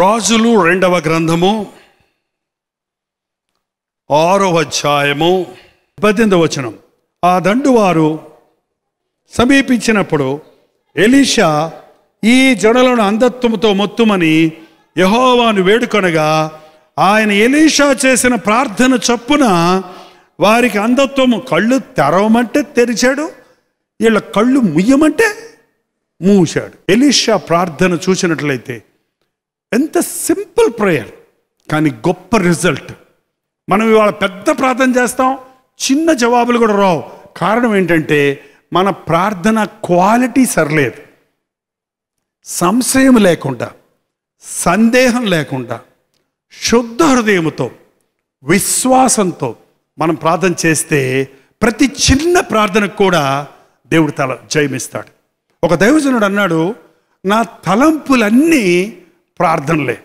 రాజులు రెండవ గ్రంథము ఆరో అధ్యాయము పద్దెనిమిది వచనం ఆ దండువారు సమీపించినప్పుడు ఎలీషా ఈ జడలను అంధత్వంతో మొత్తుమని యహోవాను వేడుకొనగా ఆయన ఎలీషా చేసిన ప్రార్థన చొప్పున వారికి అంధత్వము కళ్ళు తెరవమంటే తెరిచాడు వీళ్ళ కళ్ళు ముయ్యమంటే మూశాడు ఎలీషా ప్రార్థన చూసినట్లయితే ఎంత సింపుల్ ప్రేయర్ కానీ గొప్ప రిజల్ట్ మనం ఇవాళ పెద్ద ప్రార్థన చేస్తాం చిన్న జవాబులు కూడా రావు కారణం ఏంటంటే మన ప్రార్థన క్వాలిటీ సరలేదు సంశయం లేకుండా సందేహం లేకుండా శుద్ధ హృదయంతో విశ్వాసంతో మనం ప్రార్థన చేస్తే ప్రతి చిన్న ప్రార్థనకు కూడా దేవుడు తల జయమిస్తాడు ఒక దైవజనుడు అన్నాడు నా తలంపులన్నీ ప్రార్థనలే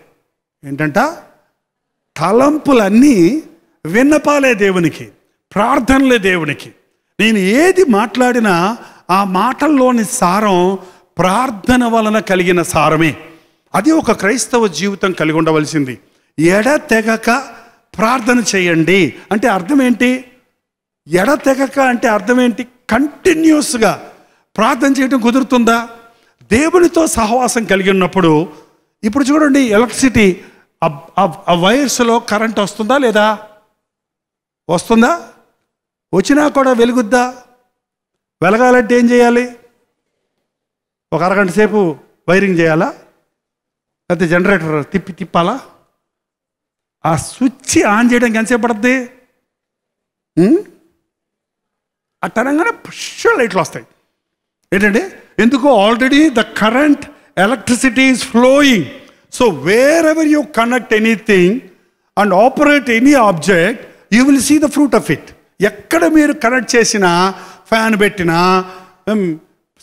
ఏంటంట తలంపులన్నీ విన్నపాలే దేవునికి ప్రార్థనలే దేవునికి నేను ఏది మాట్లాడినా ఆ మాటల్లోని సారం ప్రార్థన వలన కలిగిన సారమే అది ఒక క్రైస్తవ జీవితం కలిగి ఉండవలసింది ఎడతెగక ప్రార్థన చేయండి అంటే అర్థం ఏంటి ఎడతెగక అంటే అర్థం ఏంటి కంటిన్యూస్గా ప్రార్థన చేయడం కుదురుతుందా దేవునితో సహవాసం కలిగి ఉన్నప్పుడు ఇప్పుడు చూడండి ఎలక్ట్రిసిటీ ఆ వైర్స్లో కరెంట్ వస్తుందా లేదా వస్తుందా వచ్చినా కూడా వెలుగుద్దా వెలగాలంటే ఏం చేయాలి ఒక అరగంట సేపు వైరింగ్ చేయాలా లేకపోతే జనరేటర్ తిప్పి తిప్పాలా ఆ స్విచ్ ఆన్ చేయడానికి ఎంతసేపు పడుతుంది ఆ తరంగానే పుష్య లైట్లు వస్తాయి ఏంటంటే ఎందుకు already the current electricity is flowing So, wherever you connect anything and operate any object you will see the fruit of it ఎక్కడ మీరు కనెక్ట్ చేసినా ఫ్యాన్ పెట్టినా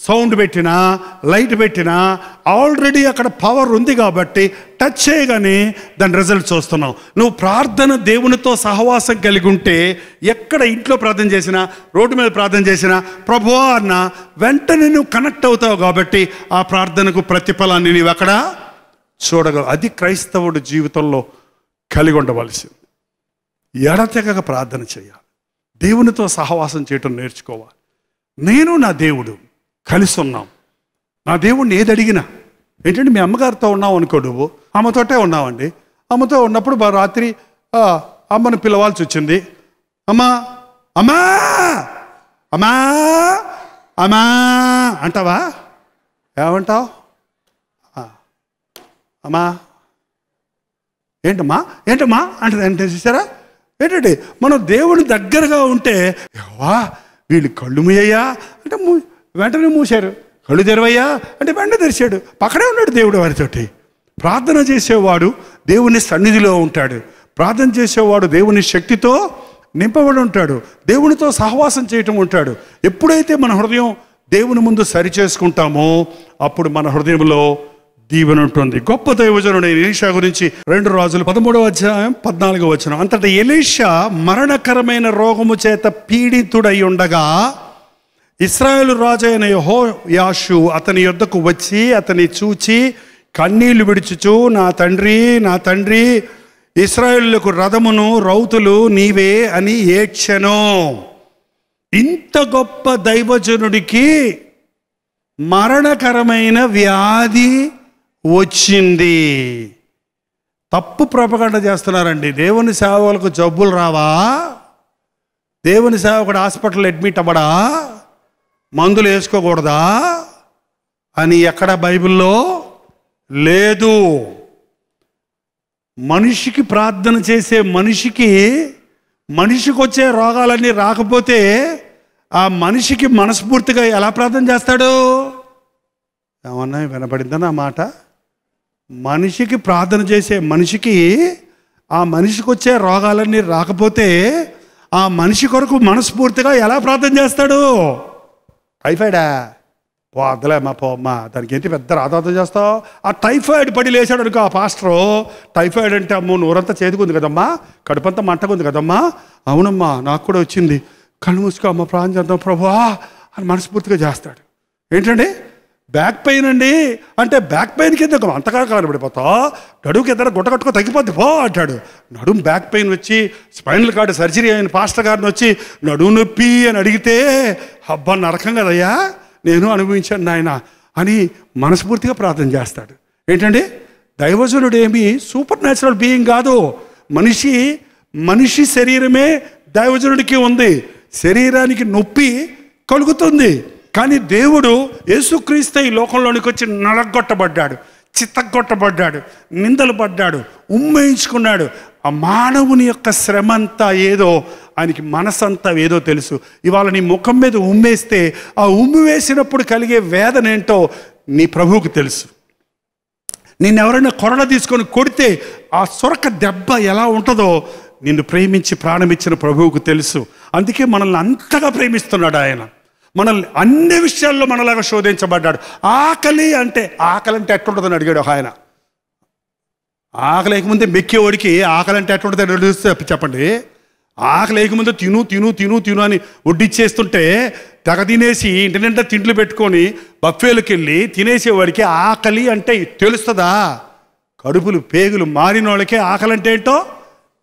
సౌండ్ um, పెట్టినా లైట్ పెట్టినా ఆల్రెడీ అక్కడ పవర్ ఉంది కాబట్టి టచ్ చేయగానే దాని రిజల్ట్ చూస్తున్నావు నువ్వు ప్రార్థన దేవునితో సహవాసం కలిగి ఉంటే ఎక్కడ ఇంట్లో ప్రార్థన చేసినా రోడ్డు మీద ప్రార్థన చేసినా ప్రభువా అన్న వెంటనే నువ్వు కనెక్ట్ అవుతావు కాబట్టి ఆ ప్రార్థనకు ప్రతిఫలాన్ని నీవు అక్కడ చూడగల అది క్రైస్తవుడు జీవితంలో కలిగి ఉండవలసింది ఎడతెగక ప్రార్థన చేయాలి దేవునితో సహవాసం చేయటం నేర్చుకోవాలి నేను నా దేవుడు కలిసి ఉన్నాం నా దేవుడిని ఏది అడిగినా ఏంటంటే మీ అమ్మగారితో ఉన్నావు అనుకో నువ్వు అమ్మతోటే ఉన్నావండి అమ్మతో ఉన్నప్పుడు రాత్రి అమ్మను పిలవాల్సి వచ్చింది అమ్మా అమ్మా అమ్మా అమ్మా అంటావా ఏమంటావు అమ్మా ఏంటమ్మా ఏంటమ్మా అంటే అంటే చూసారా ఏంటండి మనం దేవుని దగ్గరగా ఉంటే వా వీళ్ళు కళ్ళు మూయ్యా అంటే మూ వెంటనే మూశారు కళ్ళు తెరవయ్యా అంటే వెంట తెరిచాడు పక్కనే ఉన్నాడు దేవుడు వారితోటి ప్రార్థన చేసేవాడు దేవుని సన్నిధిలో ఉంటాడు ప్రార్థన చేసేవాడు దేవుని శక్తితో నింపబడి ఉంటాడు దేవునితో సహవాసం చేయటం ఉంటాడు ఎప్పుడైతే మన హృదయం దేవుని ముందు సరి చేసుకుంటామో అప్పుడు మన హృదయంలో దీవెన ఉంటుంది గొప్ప దైవజనుడు ఎలీషా గురించి రెండు రోజులు పదమూడవ అధ్యాయం పద్నాలుగు వచ్చిన అంతటి ఎలీషా మరణకరమైన రోగము చేత పీడితుడై ఉండగా ఇస్రాయేల్ రాజు అయిన యహో యాషు అతని యుద్ధకు వచ్చి అతని చూచి కన్నీళ్లు విడుచుచు నా తండ్రి నా తండ్రి ఇస్రాయేళ్లకు రథమును రౌతులు నీవే అని ఏడ్చను ఇంత గొప్ప దైవజనుడికి మరణకరమైన వ్యాధి వచ్చింది తప్పు ప్రపగండ చేస్తున్నారండి దేవుని సేవలకు జబ్బులు రావా దేవుని సేవకుడు హాస్పిటల్ అడ్మిట్ అవ్వడా మందులు వేసుకోకూడదా అని ఎక్కడ బైబిల్లో లేదు మనిషికి ప్రార్థన చేసే మనిషికి మనిషికి వచ్చే రోగాలన్నీ రాకపోతే ఆ మనిషికి మనస్ఫూర్తిగా ఎలా ప్రార్థన చేస్తాడు ఏమన్నా వినపడిందా నా మాట మనిషికి ప్రార్థన చేసే మనిషికి ఆ మనిషికి వచ్చే రోగాలన్నీ రాకపోతే ఆ మనిషి కొరకు మనస్ఫూర్తిగా ఎలా ప్రార్థన చేస్తాడు టైఫాయిడా పో అద్దలే మా పో దానికి ఏంటి పెద్ద రాధాత చేస్తావు ఆ టైఫాయిడ్ పడి లేచాడు అనుకో ఆ పాస్టరు టైఫాయిడ్ అంటే అమ్మో నోరంతా చేతికుంది కదమ్మా కడుపంతా మంటకుంది కదమ్మా అవునమ్మా నాకు కూడా వచ్చింది కళ్ళు మూసుకో అమ్మ ప్రాణం చేద్దాం ప్రభా అని మనస్ఫూర్తిగా చేస్తాడు ఏంటండి బ్యాక్ పెయిన్ అండి అంటే బ్యాక్ పెయిన్ కింద అంతగా కానబడిపోతా నడుము గుట్ట కట్టుకో తగ్గిపోద్ది పో అంటాడు నడుము బ్యాక్ పెయిన్ వచ్చి స్పైనల్ కార్డు సర్జరీ అయిన పాస్టర్ గారిని వచ్చి నడుము నొప్పి అని అడిగితే అబ్బా నరకం కదయ్యా నేను అనుభవించాను నాయన అని మనస్ఫూర్తిగా ప్రార్థన చేస్తాడు ఏంటండి దైవజనుడు ఏమి సూపర్ న్యాచురల్ బీయింగ్ కాదు మనిషి మనిషి శరీరమే దైవజనుడికి ఉంది శరీరానికి నొప్పి కలుగుతుంది కానీ దేవుడు యేసుక్రీస్త ఈ లోకంలోనికి వచ్చి నలగొట్టబడ్డాడు చిత్తగొట్టబడ్డాడు నిందలు పడ్డాడు ఉమ్మేయించుకున్నాడు ఆ మానవుని యొక్క శ్రమ అంతా ఏదో ఆయనకి మనసంతా ఏదో తెలుసు ఇవాళ నీ ముఖం మీద ఉమ్మేస్తే ఆ ఉమ్మి వేసినప్పుడు కలిగే వేదన ఏంటో నీ ప్రభువుకు తెలుసు నేను ఎవరైనా కొరడ తీసుకొని కొడితే ఆ సొరక దెబ్బ ఎలా ఉంటుందో నిన్ను ప్రేమించి ప్రాణమిచ్చిన ప్రభువుకు తెలుసు అందుకే మనల్ని అంతగా ప్రేమిస్తున్నాడు ఆయన మనల్ని అన్ని విషయాల్లో మనలాగా శోధించబడ్డాడు ఆకలి అంటే ఆకలి అంటే ఎట్లుంటుందని అడిగాడు ఒక ఆయన ఆకలి వేయకముందే మెక్కేవాడికి ఆకలి అంటే ఎట్లుంటుంది అడిగిస్తే చెప్పండి ఆకలి వేయకముందే తిను తిను తిను తిను అని వడ్డిచ్చేస్తుంటే తెగ తినేసి ఇంటి నిండా తిండ్లు పెట్టుకొని బఫేలకు వెళ్ళి తినేసేవాడికి ఆకలి అంటే తెలుస్తుందా కడుపులు పేగులు మారిన వాళ్ళకే ఆకలి అంటే ఏంటో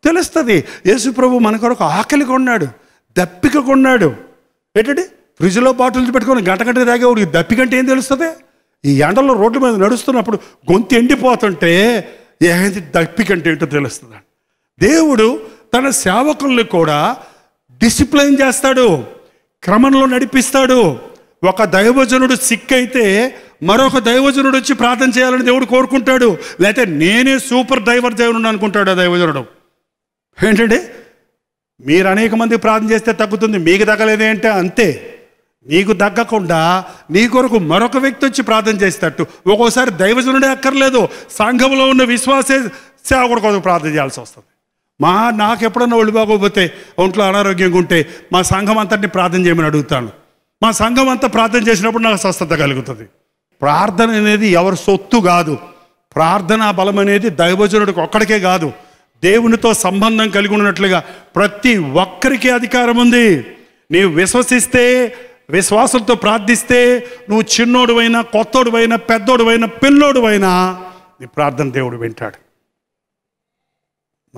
తెలుస్తుంది యేసు ప్రభు మన కొరకు ఆకలి కొన్నాడు దప్పిక కొన్నాడు ఏంటండి ఫ్రిడ్జ్లో బాటిల్స్ పెట్టుకొని గంట గంట తాగేవాడికి దప్పికంటే ఏం తెలుస్తుంది ఈ ఎండలో రోడ్ల మీద నడుస్తున్నప్పుడు గొంతు ఎండిపోతుంటే ఏంటి దప్పికంటే ఏంటో తెలుస్తుంది దేవుడు తన సేవకుల్ని కూడా డిసిప్లైన్ చేస్తాడు క్రమంలో నడిపిస్తాడు ఒక దైవజనుడు సిక్ అయితే మరొక దైవజనుడు వచ్చి ప్రార్థన చేయాలని దేవుడు కోరుకుంటాడు లేకపోతే నేనే సూపర్ డైవర్ దేవుడు అనుకుంటాడు ఆ దైవజనుడు ఏంటండి మీరు అనేక మంది ప్రార్థన చేస్తే తగ్గుతుంది మీకు తగ్గలేదేంటే అంతే నీకు తగ్గకుండా నీ కొరకు మరొక వ్యక్తి వచ్చి ప్రార్థన చేసేటట్టు ఒక్కోసారి దైవజనుడే అక్కర్లేదు సంఘంలో ఉన్న విశ్వాసే సేవకుడు కొరకు ప్రార్థన చేయాల్సి వస్తుంది మా నాకు ఎప్పుడన్నా ఒళ్ళు బాగోకపోతే ఒంట్లో అనారోగ్యంగా ఉంటే మా సంఘం అంతటిని ప్రార్థన చేయమని అడుగుతాను మా సంఘం అంతా ప్రార్థన చేసినప్పుడు నాకు స్వస్థత కలుగుతుంది ప్రార్థన అనేది ఎవరి సొత్తు కాదు ప్రార్థనా బలం అనేది దైవజనుడికి ఒక్కడికే కాదు దేవునితో సంబంధం కలిగి ఉన్నట్లుగా ప్రతి ఒక్కరికి అధికారం ఉంది నీవు విశ్వసిస్తే విశ్వాసంతో ప్రార్థిస్తే నువ్వు చిన్నోడువైనా కొత్తోడువైనా పెద్దోడువైనా పిల్లోడువైనా నీ ప్రార్థన దేవుడు వింటాడు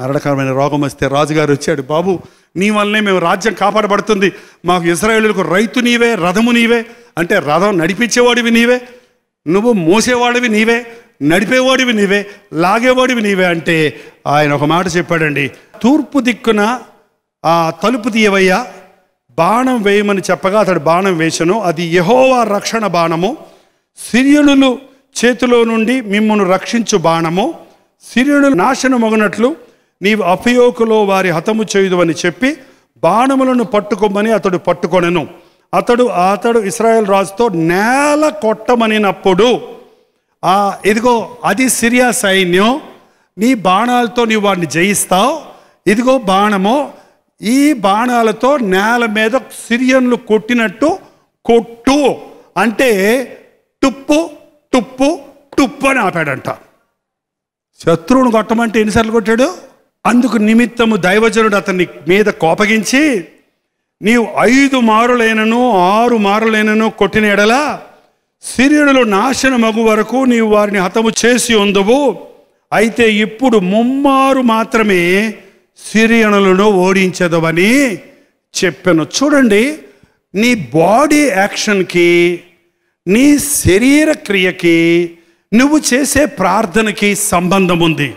మరణకరమైన రోగం వస్తే రాజుగారు వచ్చాడు బాబు నీ వల్లనే మేము రాజ్యం కాపాడబడుతుంది మాకు ఇస్రాయేలులకు రైతు నీవే రథము నీవే అంటే రథం నడిపించేవాడివి నీవే నువ్వు మోసేవాడివి నీవే నడిపేవాడివి నీవే లాగేవాడివి నీవే అంటే ఆయన ఒక మాట చెప్పాడండి తూర్పు దిక్కున ఆ తలుపు తీయవయ్యా బాణం వేయమని చెప్పగా అతడు బాణం వేశను అది యహోవా రక్షణ బాణము సిరియనులు చేతిలో నుండి మిమ్మను రక్షించు బాణము నాశనం మొగనట్లు నీవు అపయోకులో వారి హతము చేయుదు అని చెప్పి బాణములను పట్టుకోమని అతడు పట్టుకొనెను అతడు అతడు ఇస్రాయేల్ రాజుతో నేల కొట్టమనినప్పుడు ఆ ఇదిగో అది సిరియా సైన్యం నీ బాణాలతో నీవు వాడిని జయిస్తావు ఇదిగో బాణము ఈ బాణాలతో నేల మీద సిరియన్లు కొట్టినట్టు కొట్టు అంటే టుప్పు టుప్పు టుప్పు అని ఆపాడంట శత్రువును కొట్టమంటే ఎన్నిసార్లు కొట్టాడు అందుకు నిమిత్తము దైవజనుడు అతన్ని మీద కోపగించి నీవు ఐదు మారులైనను ఆరు మారులైనను కొట్టిన ఎడలా సిరియనులు మగు వరకు నీవు వారిని హతము చేసి ఉండవు అయితే ఇప్పుడు ముమ్మారు మాత్రమే సిరియనులను ఓడించదవని చెప్పాను చూడండి నీ బాడీ యాక్షన్కి నీ శరీర క్రియకి నువ్వు చేసే ప్రార్థనకి సంబంధం ఉంది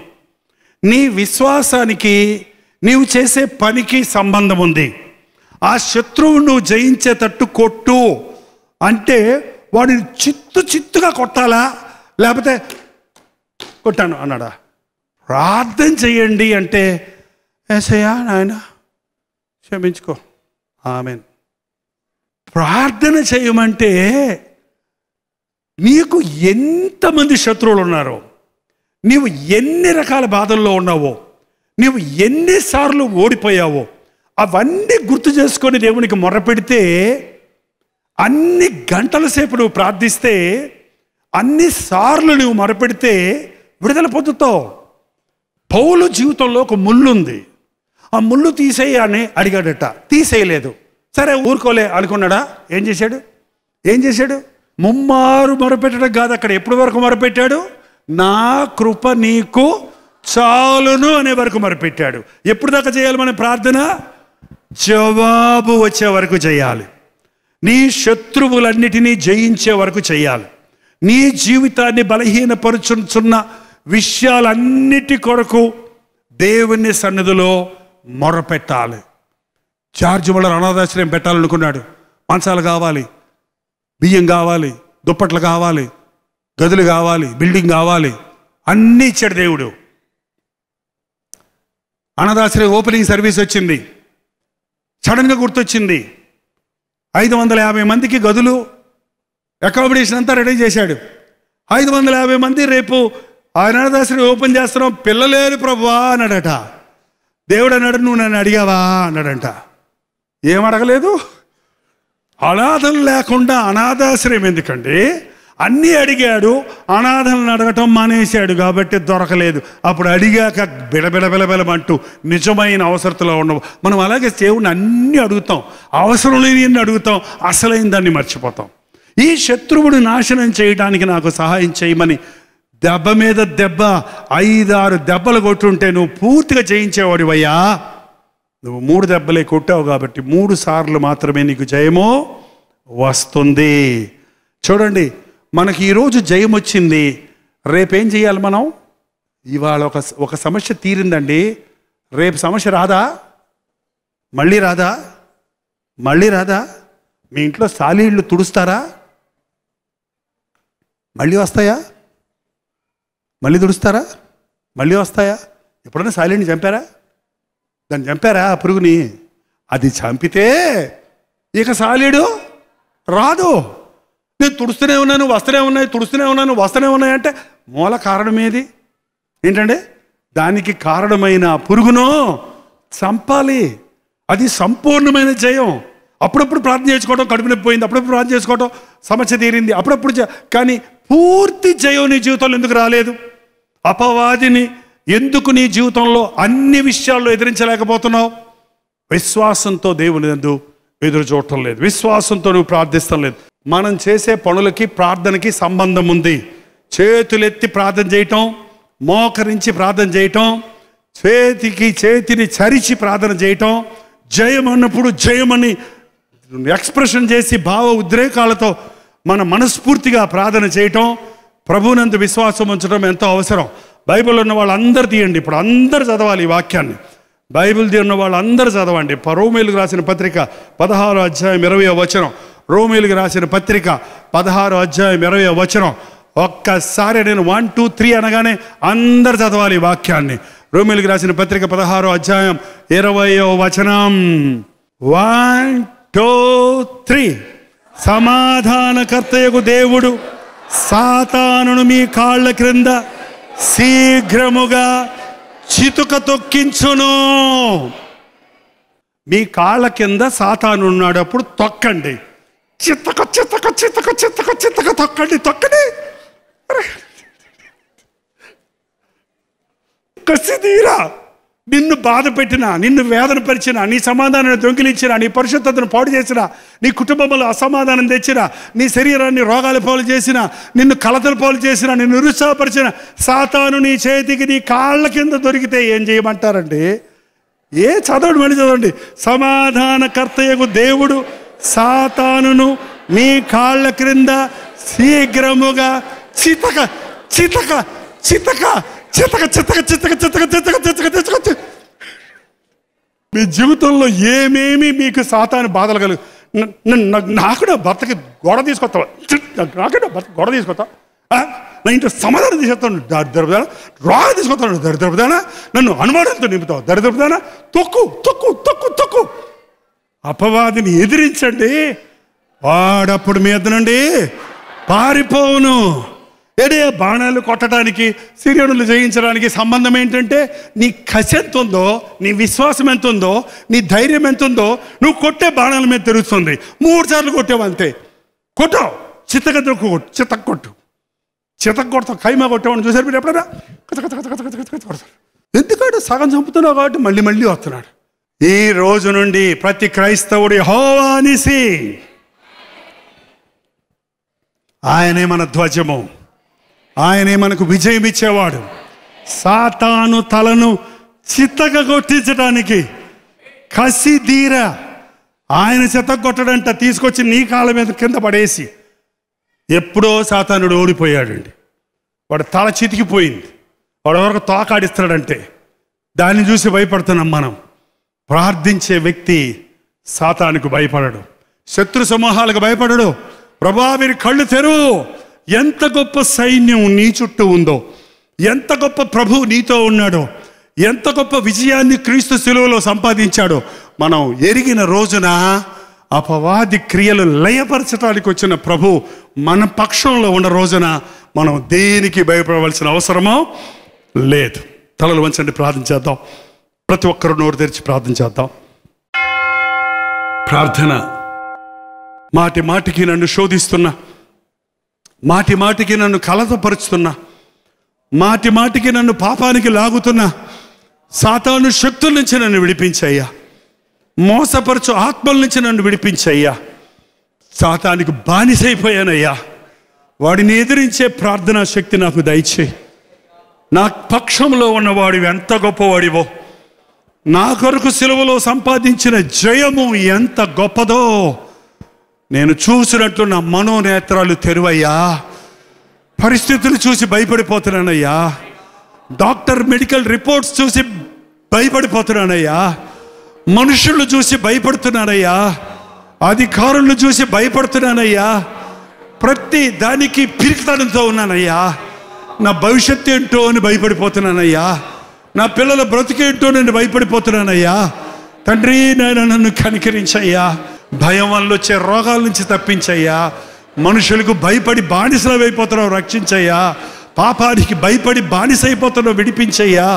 నీ విశ్వాసానికి నీవు చేసే పనికి సంబంధం ఉంది ఆ శత్రువు నువ్వు జయించేటట్టు కొట్టు అంటే వాడిని చిత్తు చిత్తుగా కొట్టాలా లేకపోతే కొట్టాను అన్నాడా ప్రార్థన చేయండి అంటే ఏసయ్యా నాయన క్షమించుకో ఆమె ప్రార్థన చేయమంటే నీకు ఎంతమంది శత్రువులు ఉన్నారో నీవు ఎన్ని రకాల బాధల్లో ఉన్నావో నీవు ఎన్నిసార్లు ఓడిపోయావో అవన్నీ గుర్తు చేసుకొని దేవునికి మొరపెడితే అన్ని గంటల సేపు నువ్వు ప్రార్థిస్తే అన్నిసార్లు నువ్వు మొరపెడితే విడుదల పొందుతావు పౌలు జీవితంలో ఒక ముళ్ళుంది ఆ ముళ్ళు తీసేయ అని అడిగాడట తీసేయలేదు సరే ఊరుకోలే అనుకున్నాడా ఏం చేశాడు ఏం చేశాడు ముమ్మారు మొరపెట్టడం కాదు అక్కడ ఎప్పటి వరకు మొరపెట్టాడు నా కృప నీకు చాలును అనే వరకు మొరపెట్టాడు ఎప్పుడు దాకా చేయాలి మన ప్రార్థన జవాబు వచ్చే వరకు చేయాలి నీ శత్రువులన్నిటినీ జయించే వరకు చేయాలి నీ జీవితాన్ని బలహీనపరుచున్న విషయాలన్నిటి కొరకు దేవుని సన్నిధిలో మొరపెట్టాలి జార్జ్ ముల్లర్ అనాథాశ్రయం పెట్టాలనుకున్నాడు మంచాలు కావాలి బియ్యం కావాలి దుప్పట్లు కావాలి గదులు కావాలి బిల్డింగ్ కావాలి అన్నీ ఇచ్చాడు దేవుడు అనాథాశ్రయం ఓపెనింగ్ సర్వీస్ వచ్చింది సడన్గా గుర్తొచ్చింది ఐదు వందల యాభై మందికి గదులు అకామిడేషన్ అంతా రెడీ చేశాడు ఐదు వందల యాభై మంది రేపు ఆయన అనాథాశ్రయం ఓపెన్ చేస్తున్నాం పిల్లలేరు ప్రభా అన్నాడట దేవుడు అన్నాడు నువ్వు నన్ను అడిగావా అన్నాడంట ఏం అడగలేదు అనాథం లేకుండా అనాథాశ్రయం ఎందుకండి అన్నీ అడిగాడు అనాథలను అడగటం మానేశాడు కాబట్టి దొరకలేదు అప్పుడు అడిగాక బిలబిలబిలబిలమంటూ నిజమైన అవసరతలో ఉండవు మనం అలాగే దేవుని అన్నీ అడుగుతాం అవసరం లేని అడుగుతాం అసలైన దాన్ని మర్చిపోతాం ఈ శత్రువుడు నాశనం చేయడానికి నాకు సహాయం చేయమని దెబ్బ మీద దెబ్బ ఐదారు దెబ్బలు కొట్టుంటే నువ్వు పూర్తిగా జయించేవాడివయ్యా నువ్వు మూడు దెబ్బలే కొట్టావు కాబట్టి మూడు సార్లు మాత్రమే నీకు జయము వస్తుంది చూడండి మనకి ఈరోజు జయం వచ్చింది రేపేం చేయాలి మనం ఇవాళ ఒక ఒక సమస్య తీరిందండి రేపు సమస్య రాదా మళ్ళీ రాదా మళ్ళీ రాదా మీ ఇంట్లో సాలీళ్ళు తుడుస్తారా మళ్ళీ వస్తాయా మళ్ళీ దుడుస్తారా మళ్ళీ వస్తాయా ఎప్పుడైనా సైలెంట్ చంపారా దాన్ని చంపారా ఆ పురుగుని అది చంపితే ఇక సాలీడు రాదు నేను తుడుస్తూనే ఉన్నాను వస్తూనే ఉన్నాయి తుడుస్తూనే ఉన్నాను వస్తూనే ఉన్నాయంటే మూల కారణం ఏది ఏంటంటే దానికి కారణమైన పురుగును చంపాలి అది సంపూర్ణమైన జయం అప్పుడప్పుడు ప్రార్థన చేసుకోవడం కడుపు నొప్పి పోయింది అప్పుడప్పుడు ప్రార్థన చేసుకోవడం సమస్య తీరింది అప్పుడప్పుడు కానీ పూర్తి జయం నీ జీవితంలో ఎందుకు రాలేదు అపవాదిని ఎందుకు నీ జీవితంలో అన్ని విషయాల్లో ఎదిరించలేకపోతున్నావు విశ్వాసంతో దేవుని ఎందు ఎదురు చూడటం లేదు విశ్వాసంతో నువ్వు ప్రార్థిస్తం లేదు మనం చేసే పనులకి ప్రార్థనకి సంబంధం ఉంది చేతులెత్తి ప్రార్థన చేయటం మోకరించి ప్రార్థన చేయటం చేతికి చేతిని చరిచి ప్రార్థన చేయటం జయం అన్నప్పుడు జయమని ఎక్స్ప్రెషన్ చేసి భావ ఉద్రేకాలతో మన మనస్ఫూర్తిగా ప్రార్థన చేయటం ప్రభునందు విశ్వాసం ఉంచడం ఎంతో అవసరం బైబిల్ ఉన్న వాళ్ళందరు తీయండి ఇప్పుడు అందరు చదవాలి ఈ వాక్యాన్ని బైబిల్ తీరిన వాళ్ళందరూ చదవండి రోమేలుకు రాసిన పత్రిక పదహారో అధ్యాయం ఇరవై వచనం రోమేలుకు రాసిన పత్రిక పదహారో అధ్యాయం ఇరవై వచనం ఒక్కసారి నేను వన్ టూ త్రీ అనగానే అందరు చదవాలి ఈ వాక్యాన్ని రోమిలకు రాసిన పత్రిక పదహారో అధ్యాయం ఇరవయో వచనం వన్ టూ త్రీ సమాధానకర్తయకు దేవుడు సాతానును మీ కాళ్ళ క్రింద శీఘ్రముగా చితుక తొక్కించును మీ కాళ్ళ కింద సాతాను ఉన్నాడప్పుడు తొక్కండి చిత్తక చిత్తక చిత్తక చిత్తక చిత్తక తొక్కండి తొక్కండి కసి తీరా నిన్ను బాధ పెట్టినా నిన్ను వేదనపరిచిన నీ సమాధానాన్ని దొంగిలించినా నీ పరిశుద్ధతను పాడు చేసిన నీ కుటుంబంలో అసమాధానం తెచ్చిన నీ శరీరాన్ని రోగాల పాలు చేసిన నిన్ను కలతల పాలు చేసిన నిన్ను నిరుత్సాహపరిచిన సాతాను నీ చేతికి నీ కాళ్ళ కింద దొరికితే ఏం చేయమంటారండి ఏ చదవడం మళ్ళీ చదవండి యొక్క దేవుడు సాతానును నీ కాళ్ళ క్రింద శీఘ్రముగా చితక చితక చితక చితక చితక చితక చితక చితక చితక చితక మీ జీవితంలో ఏమేమి మీకు సాతాను బాధలు కలుగు కూడా భర్తకి గొడ తీసుకొస్తావా నాకు భర్త గొడవ తీసుకొస్తా నా ఇంట్లో సమాధానం తీసేస్తాను దరిద్రపదాన రా తీసుకొస్తాను దరిద్రపదాన నన్ను అనుమానంతో నింపుతావు దరిద్రపదాన తొక్కు తొక్కు తొక్కు తొక్కు అపవాదిని ఎదిరించండి వాడప్పుడు నుండి పారిపోవును ఏడే బాణాలు కొట్టడానికి సిరియనులు జయించడానికి సంబంధం ఏంటంటే నీ కసి ఎంత ఉందో నీ విశ్వాసం ఎంత ఉందో నీ ధైర్యం ఎంత ఉందో నువ్వు కొట్టే బాణాల మీద తెరుస్తుంది మూడు సార్లు కొట్టావు అంతే కొట్టు చిత్తక కొట్టు చిత్తక కొట్టు చితక కొడతాం కైమా కొట్టేవాడిని చూసారు మీరు ఎప్పుడన్నా కథ కథ కథ కథ కథ కథ కొడతారు ఎందుకంటే సగం చంపుతున్నావు కాబట్టి మళ్ళీ మళ్ళీ వస్తున్నాడు ఈ రోజు నుండి ప్రతి క్రైస్తవుడి హోవానిసి ఆయనే మన ధ్వజము ఆయనే మనకు విజయం ఇచ్చేవాడు సాతాను తలను చిత్తగా కొట్టించడానికి కసి దీర ఆయన చెత్త కొట్టడంట తీసుకొచ్చి నీ కాళ్ళ మీద కింద పడేసి ఎప్పుడో సాతానుడు ఓడిపోయాడండి వాడు తల చితికిపోయింది వాడు ఎవరికి తోకాడిస్తాడంటే దాన్ని చూసి భయపడుతున్నాం మనం ప్రార్థించే వ్యక్తి సాతానికి భయపడడు శత్రు సమూహాలకు భయపడడు ప్రభావిని కళ్ళు తెరువు ఎంత గొప్ప సైన్యం నీ చుట్టూ ఉందో ఎంత గొప్ప ప్రభు నీతో ఉన్నాడో ఎంత గొప్ప విజయాన్ని క్రీస్తు శిలువలో సంపాదించాడో మనం ఎరిగిన రోజున అపవాది క్రియలు లయపరచడానికి వచ్చిన ప్రభు మన పక్షంలో ఉన్న రోజున మనం దేనికి భయపడవలసిన అవసరమో లేదు తలలు వంచండి ప్రార్థన చేద్దాం ప్రతి ఒక్కరు నోరు తెరిచి ప్రార్థన చేద్దాం ప్రార్థన మాటి మాటికి నన్ను శోధిస్తున్నా మాటి మాటికి నన్ను కలతపరుచుతున్నా మాటి మాటికి నన్ను పాపానికి లాగుతున్నా సాతాను శక్తుల నుంచి నన్ను విడిపించయ్యా మోసపరచు ఆత్మల నుంచి నన్ను విడిపించయ్యా సాతానికి బానిసైపోయానయ్యా వాడిని ఎదిరించే ప్రార్థనా శక్తి నాకు దయచేయి నా పక్షంలో ఉన్నవాడు ఎంత గొప్పవాడివో నా కొరకు సెలవులో సంపాదించిన జయము ఎంత గొప్పదో నేను చూసినట్లు నా మనోనేత్రాలు తెరువయ్యా పరిస్థితులు చూసి భయపడిపోతున్నానయ్యా డాక్టర్ మెడికల్ రిపోర్ట్స్ చూసి భయపడిపోతున్నానయ్యా మనుషులు చూసి భయపడుతున్నానయ్యా అధికారులను చూసి భయపడుతున్నానయ్యా ప్రతి దానికి పిరికితనంతో ఉన్నానయ్యా నా భవిష్యత్తు ఏంటో అని భయపడిపోతున్నానయ్యా నా పిల్లల బ్రతికేంటో నేను భయపడిపోతున్నానయ్యా తండ్రి నేను నన్ను కనికరించయ్యా భయం వల్ల వచ్చే రోగాల నుంచి తప్పించయ్యా మనుషులకు భయపడి బానిసలు అయిపోతున్నావు రక్షించయ్యా పాపానికి భయపడి బానిస అయిపోతున్నావు విడిపించయ్యా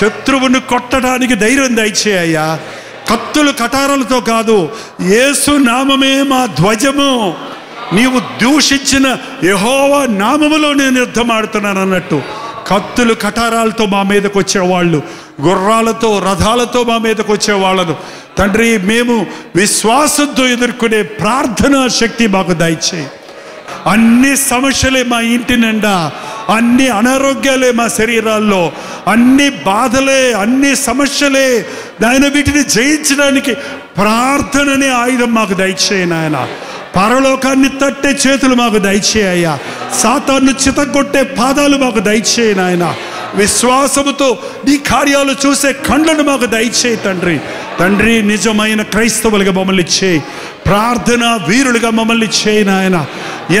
శత్రువును కొట్టడానికి ధైర్యం దయచేయ్యా కత్తులు కటారాలతో కాదు ఏసు నామమే మా ధ్వజము నీవు దూషించిన యహోవా నామములో నేను యుద్ధమాడుతున్నాను అన్నట్టు కత్తులు కటారాలతో మా మీదకు వచ్చేవాళ్ళు గుర్రాలతో రథాలతో మా మీదకు వచ్చేవాళ్ళను తండ్రి మేము విశ్వాసంతో ఎదుర్కొనే ప్రార్థనా శక్తి మాకు దయచేయి అన్ని సమస్యలే మా ఇంటి నిండా అన్ని అనారోగ్యాలే మా శరీరాల్లో అన్ని బాధలే అన్ని సమస్యలే నాయన వీటిని జయించడానికి ప్రార్థననే ఆయుధం మాకు దయచేయ నాయన పరలోకాన్ని తట్టే చేతులు మాకు దయచేయ సాతాన్ని చితగొట్టే పాదాలు మాకు దయచేయి నాయనా విశ్వాసముతో నీ కార్యాలు చూసే కండ్లను మాకు దయచేయి తండ్రి తండ్రి నిజమైన క్రైస్తవులుగా మమ్మల్ని చేయి ప్రార్థన వీరులుగా మమ్మల్ని చేయి నాయన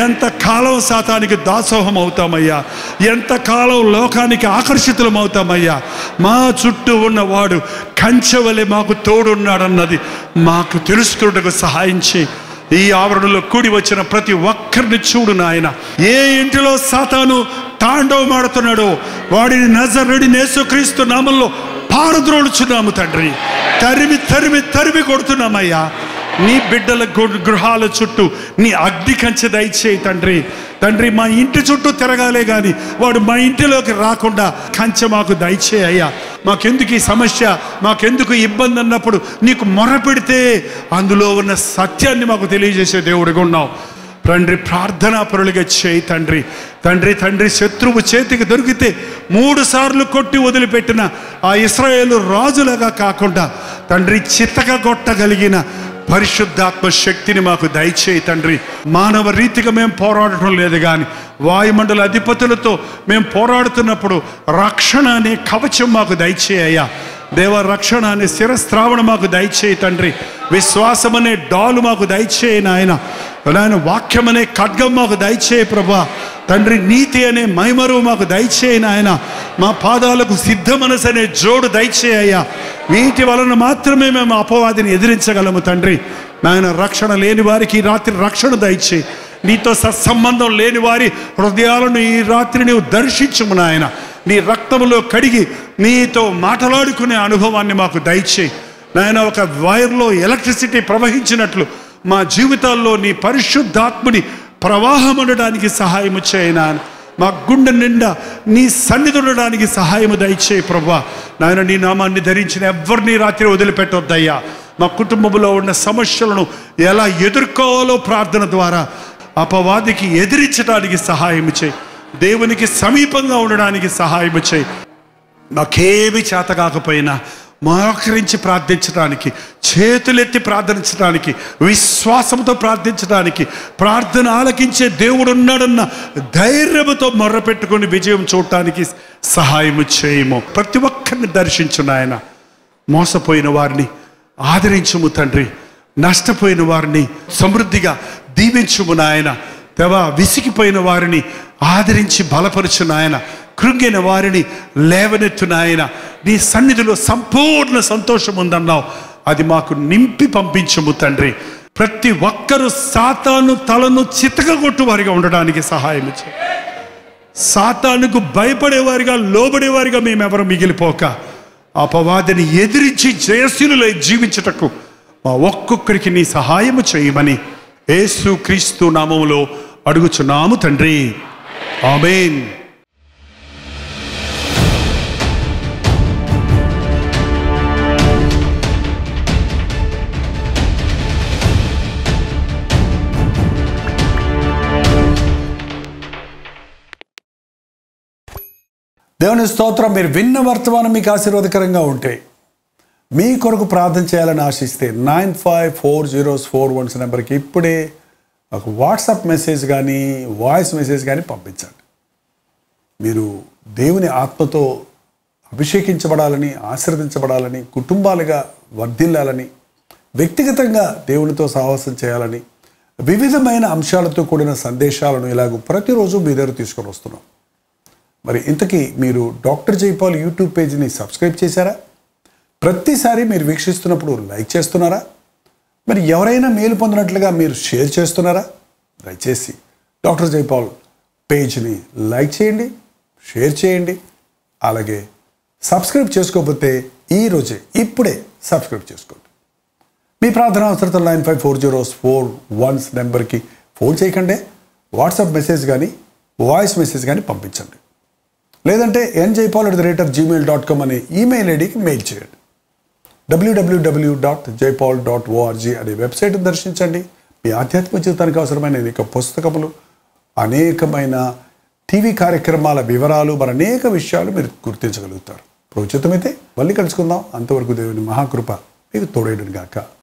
ఎంత కాలం శాతానికి దాసోహం అవుతామయ్యా ఎంత కాలం లోకానికి ఆకర్షితులం అవుతామయ్యా మా చుట్టూ ఉన్నవాడు కంచవలి మాకు తోడున్నాడన్నది మాకు తెలుసుకున్నటకు సహాయం చేయి ఈ ఆవరణలో కూడి వచ్చిన ప్రతి ఒక్కరిని చూడు నాయన ఏ ఇంటిలో సాతాను తాండవమాడుతున్నాడు వాడిని నజరుడి నేసుక్రీస్తు నామంలో పారద్రోడుచున్నాము తండ్రి తరిమి తరిమి తరిమి కొడుతున్నామయ్యా నీ బిడ్డల గృహాల చుట్టూ నీ అగ్ని కంచె దయచేయి తండ్రి తండ్రి మా ఇంటి చుట్టూ తిరగాలే కానీ వాడు మా ఇంటిలోకి రాకుండా కంచె మాకు దయచేయి అయ్యా మాకెందుకు ఈ సమస్య మాకెందుకు ఇబ్బంది అన్నప్పుడు నీకు మొర పెడితే అందులో ఉన్న సత్యాన్ని మాకు తెలియజేసే దేవుడిగా ఉన్నావు తండ్రి ప్రార్థనా పరులుగా చేయి తండ్రి తండ్రి తండ్రి శత్రువు చేతికి దొరికితే మూడు సార్లు కొట్టి వదిలిపెట్టిన ఆ ఇస్రాయేలు రాజులుగా కాకుండా తండ్రి చిత్తక కొట్టగలిగిన పరిశుద్ధాత్మ శక్తిని మాకు దయచేయి తండ్రి మానవ రీతిగా మేము పోరాడటం లేదు కానీ వాయుమండల అధిపతులతో మేము పోరాడుతున్నప్పుడు రక్షణ అనే కవచం మాకు దయచేయ్యా దేవ రక్షణ అనే శిరస్త్రావణ మాకు దయచేయి తండ్రి విశ్వాసం అనే డాలు మాకు దయచేయి నాయన నాయన వాక్యం అనే ఖడ్గం మాకు దయచేయి ప్రభా తండ్రి నీతి అనే మైమరు మాకు దయచేయి నాయన మా పాదాలకు సిద్ధ మనసు అనే జోడు దయచేయ్యా వీటి వలన మాత్రమే మేము అపవాదిని ఎదిరించగలము తండ్రి నాయన రక్షణ లేని వారికి రాత్రి రక్షణ దయచేయి నీతో సత్సంబంధం లేని వారి హృదయాలను ఈ రాత్రి నీవు దర్శించము నాయన నీ రక్తంలో కడిగి నీతో మాట్లాడుకునే అనుభవాన్ని మాకు దయచేయి నాయన ఒక వైర్లో ఎలక్ట్రిసిటీ ప్రవహించినట్లు మా జీవితాల్లో నీ పరిశుద్ధాత్ముని ప్రవాహం ఉండడానికి సహాయము చేయనా మా గుండె నిండా నీ సన్నిధి ఉండడానికి సహాయము దయచేయి ప్రభా నాయన నీ నామాన్ని ధరించిన ఎవరిని రాత్రి వదిలిపెట్టొద్దయ్యా మా కుటుంబంలో ఉన్న సమస్యలను ఎలా ఎదుర్కోవాలో ప్రార్థన ద్వారా అపవాదికి ఎదిరించడానికి సహాయం చేయి దేవునికి సమీపంగా ఉండడానికి సహాయం చేయి మాకేమి చేత కాకపోయినా మోకరించి ప్రార్థించడానికి చేతులెత్తి ప్రార్థించడానికి విశ్వాసంతో ప్రార్థించడానికి ప్రార్థన ఆలకించే దేవుడు ఉన్నాడన్న ధైర్యంతో మొర్రపెట్టుకుని విజయం చూడటానికి సహాయం చేయము ప్రతి ఒక్కరిని దర్శించున్న ఆయన మోసపోయిన వారిని ఆదరించుము తండ్రి నష్టపోయిన వారిని సమృద్ధిగా దీవించుము నాయన దేవా విసిగిపోయిన వారిని ఆదరించి బలపరచు నాయన కృంగిన వారిని లేవనెత్తు నాయన నీ సన్నిధిలో సంపూర్ణ సంతోషం ఉందన్నావు అది మాకు నింపి పంపించము తండ్రి ప్రతి ఒక్కరూ సాతాను తలను చితకగొట్టు వారిగా ఉండడానికి సహాయం చే సాతానుకు భయపడేవారిగా లోబడేవారిగా మేమెవరు మిగిలిపోక అపవాదిని ఎదిరించి జయశీలులై జీవించటకు మా ఒక్కొక్కరికి నీ సహాయము చేయమని ఏసు క్రీస్తు నామములో అడుగుచున్నాము తండ్రి ఆమెన్ దేవుని స్తోత్రం మీరు విన్న వర్తమానం మీకు ఆశీర్వాదకరంగా ఉంటాయి మీ కొరకు ప్రార్థన చేయాలని ఆశిస్తే nine five four zeros four ones నెంబర్కి ఇప్పుడే ఒక వాట్సాప్ మెసేజ్ కానీ వాయిస్ మెసేజ్ కానీ పంపించండి మీరు దేవుని ఆత్మతో అభిషేకించబడాలని ఆశీర్వదించబడాలని కుటుంబాలుగా వర్ధిల్లాలని వ్యక్తిగతంగా దేవునితో సాహసం చేయాలని వివిధమైన అంశాలతో కూడిన సందేశాలను ఇలాగ ప్రతిరోజు మీ దగ్గర తీసుకొని వస్తున్నాం మరి ఇంతకీ మీరు డాక్టర్ జైపాల్ యూట్యూబ్ పేజీని సబ్స్క్రైబ్ చేశారా ప్రతిసారి మీరు వీక్షిస్తున్నప్పుడు లైక్ చేస్తున్నారా మరి ఎవరైనా మేలు పొందినట్లుగా మీరు షేర్ చేస్తున్నారా దయచేసి డాక్టర్ జైపాల్ పేజ్ని లైక్ చేయండి షేర్ చేయండి అలాగే సబ్స్క్రైబ్ చేసుకోకపోతే ఈరోజే ఇప్పుడే సబ్స్క్రైబ్ చేసుకోండి మీ ప్రార్థన అవసరతలు nine five four zero four ones నెంబర్కి ఫోన్ చేయకండి వాట్సాప్ మెసేజ్ కానీ వాయిస్ మెసేజ్ కానీ పంపించండి లేదంటే N Jaipal at the rate of Gmail dot com అనే ఈమెయిల్ ఐడికి మెయిల్ చేయండి WWW dot Jaipal dot ORG అనే వెబ్సైట్ దర్శించండి మీ ఆధ్యాత్మిక జీవితానికి అవసరమైన అనేక పుస్తకములు అనేకమైన టీవీ కార్యక్రమాల వివరాలు మరి అనేక విషయాలు మీరు గుర్తించగలుగుతారు ప్రభుత్వమైతే మళ్ళీ కలుసుకుందాం అంతవరకు దేవుని మహాకృప మీకు తోడైన గాక